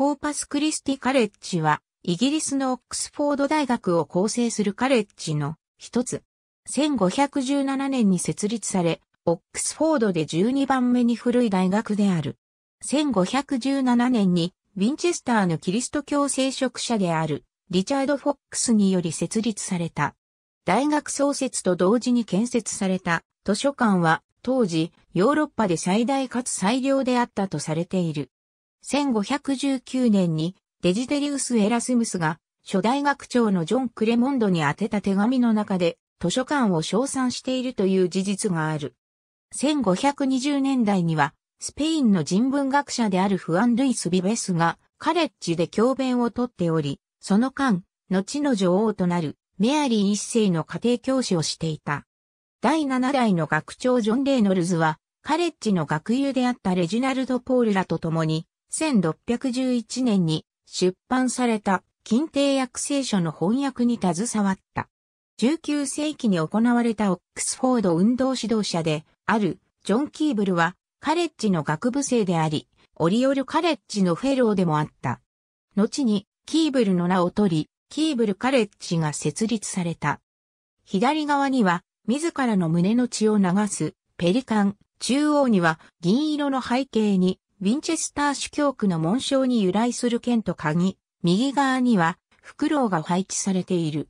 コーパスクリスティカレッジは、イギリスのオックスフォード大学を構成するカレッジの一つ。1517年に設立され、オックスフォードで12番目に古い大学である。1517年に、ウィンチェスターのキリスト教聖職者である、リチャード・フォックスにより設立された。大学創設と同時に建設された図書館は、当時、ヨーロッパで最大かつ最良であったとされている。1519年にデジデリウス・エラスムスが初代学長のジョン・クレモンドに宛てた手紙の中で図書館を称賛しているという事実がある。1520年代にはスペインの人文学者であるフアン・ルイス・ビベスがカレッジで教鞭をとっており、その間、後の女王となるメアリー一世の家庭教師をしていた。第7代の学長ジョン・レイノルズは、カレッジの学友であったレジナルド・ポールらと共に、1611年に出版された金帝訳聖書の翻訳に携わった。19世紀に行われたオックスフォード運動指導者であるジョン・キーブルはカレッジの学部生であり、オリオルカレッジのフェローでもあった。後にキーブルの名を取り、キーブルカレッジが設立された。左側には自らの胸の血を流すペリカン、中央には銀色の背景にウィンチェスター主教区の紋章に由来する剣と鍵、右側には、フクロウが配置されている。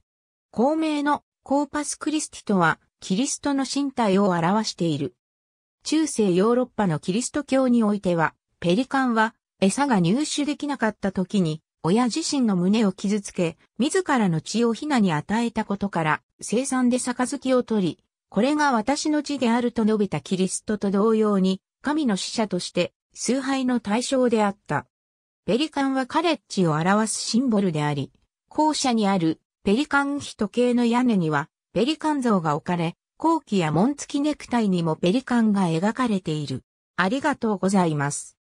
孔明のコーパスクリスティとは、キリストの身体を表している。中世ヨーロッパのキリスト教においては、ペリカンは餌が入手できなかった時に、親自身の胸を傷つけ、自らの血をヒナに与えたことから、生産で杯を取り、これが私の血であると述べたキリストと同様に、神の使者として、崇拝の対象であった。ペリカンはカレッジを表すシンボルであり、校舎にあるペリカン時系の屋根にはペリカン像が置かれ、後期や紋付きネクタイにもペリカンが描かれている。ありがとうございます。